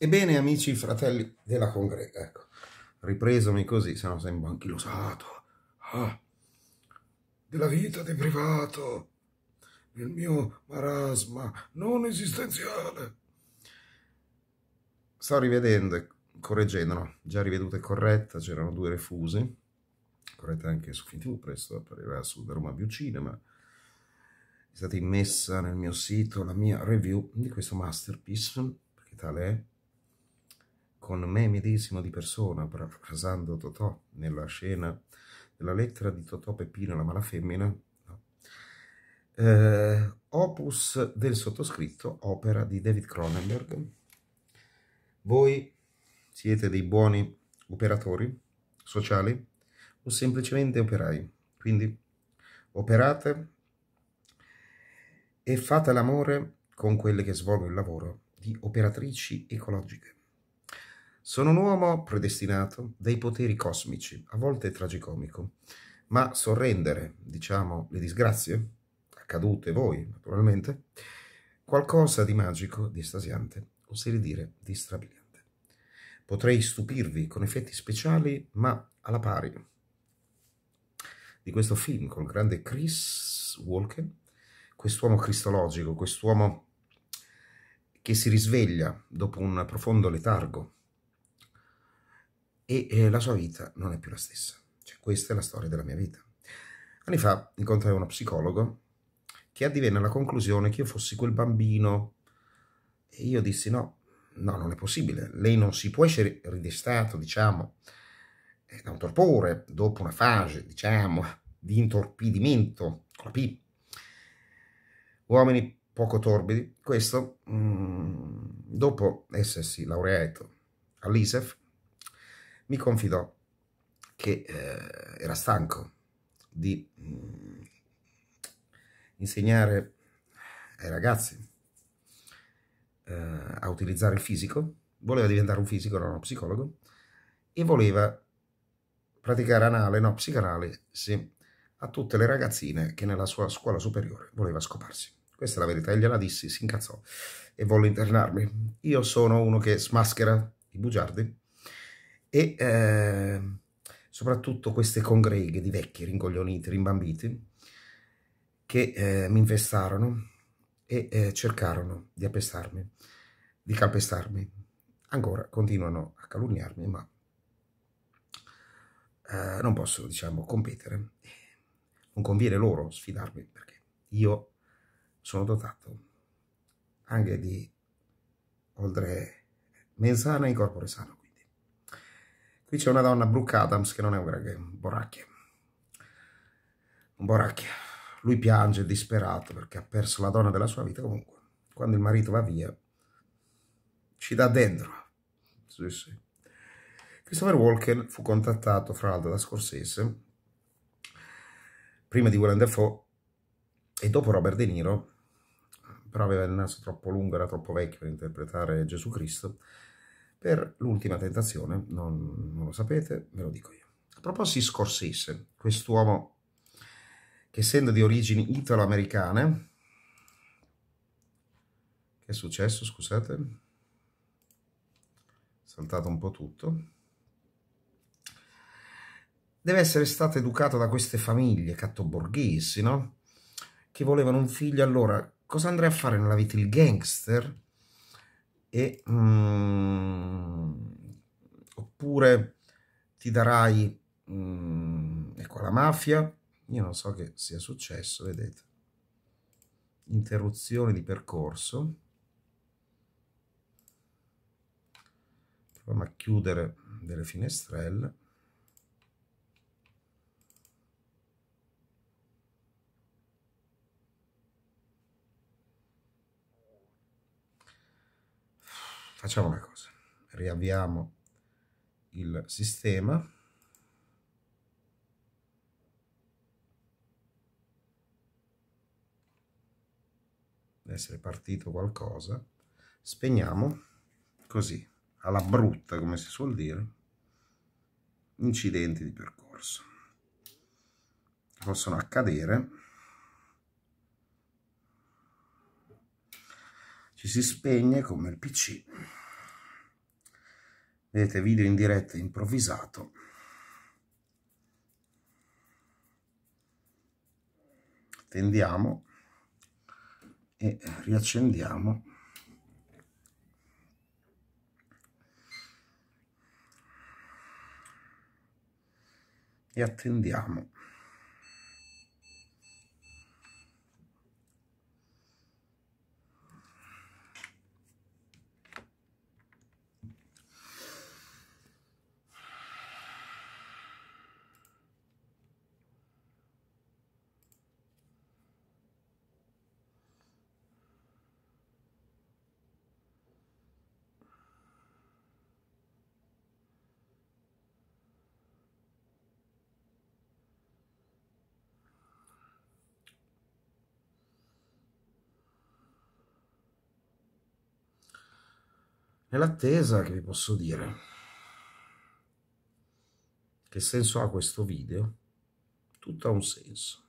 Ebbene, amici, fratelli della congrega, ecco, ripresomi così, se no sembro anchilosato. Ah, della vita di privato, nel mio marasma non esistenziale. Sto rivedendo e correggendola, già riveduta e corretta, c'erano due refuse, corretta anche su FinTV, presto apparirà su Da Roma Biocinema. È stata immessa nel mio sito la mia review di questo masterpiece, perché tale è, con me medesimo di persona, parafrasando Totò nella scena della lettera di Totò Peppino la mala femmina, no? eh, opus del sottoscritto, opera di David Cronenberg. Voi siete dei buoni operatori sociali o semplicemente operai, quindi operate e fate l'amore con quelle che svolgono il lavoro di operatrici ecologiche. Sono un uomo predestinato dai poteri cosmici, a volte tragicomico, ma sorrendere, diciamo, le disgrazie, accadute voi naturalmente, qualcosa di magico, di estasiante, oserei dire di strabiliante. Potrei stupirvi con effetti speciali, ma alla pari di questo film con il grande Chris Walken, quest'uomo cristologico, quest'uomo che si risveglia dopo un profondo letargo e eh, la sua vita non è più la stessa. Cioè, questa è la storia della mia vita. Anni fa incontrai uno psicologo che addivenne alla conclusione che io fossi quel bambino e io dissi no, no, non è possibile. Lei non si può essere ridestato, diciamo, da un torpore, dopo una fase, diciamo, di intorpidimento, con la P. Uomini poco torbidi, questo, mh, mm, dopo essersi laureato all'ISEF, mi confidò che eh, era stanco di mh, mm, insegnare ai ragazzi eh, a utilizzare il fisico, voleva diventare un fisico, non uno psicologo, e voleva praticare anale, no, psicanale, sì, a tutte le ragazzine che nella sua scuola superiore voleva scoparsi. Questa è la verità, gliela dissi, si incazzò e volle internarmi. Io sono uno che smaschera i bugiardi, e eh, soprattutto queste congreghe di vecchi ringoglioniti, rimbambiti, che eh, mi infestarono e eh, cercarono di appestarmi, di calpestarmi. Ancora continuano a calunniarmi, ma eh, non posso, diciamo, competere. Non conviene loro sfidarmi, perché io sono dotato anche di oltre mensana in corpo sano qui. Qui c'è una donna Brooke Adams che non è un granché, un boracchia. Un boracchia. Lui piange disperato perché ha perso la donna della sua vita. Comunque, quando il marito va via, ci dà dentro. Sì, sì. Christopher Walken fu contattato, fra l'altro, da Scorsese, prima di Willem Dafoe e dopo Robert De Niro, però aveva il naso troppo lungo, era troppo vecchio per interpretare Gesù Cristo, per l'ultima tentazione, non, non lo sapete, ve lo dico io. A proposito di Scorsese, quest'uomo che essendo di origini italo-americane, che è successo, scusate, è saltato un po' tutto, deve essere stato educato da queste famiglie cattoborghesi, no? Che volevano un figlio. Allora, cosa andrei a fare nella vita? Il gangster? e, um, oppure ti darai um, ecco la mafia io non so che sia successo vedete interruzione di percorso proviamo a chiudere delle finestrelle facciamo una cosa, riavviamo il sistema. Deve essere partito qualcosa. Spegniamo così, alla brutta come si suol dire, incidenti di percorso. Possono accadere. Ci si spegne come il PC vedete video in diretta improvvisato tendiamo e riaccendiamo e attendiamo Nell'attesa che vi posso dire che senso ha questo video? Tutto ha un senso.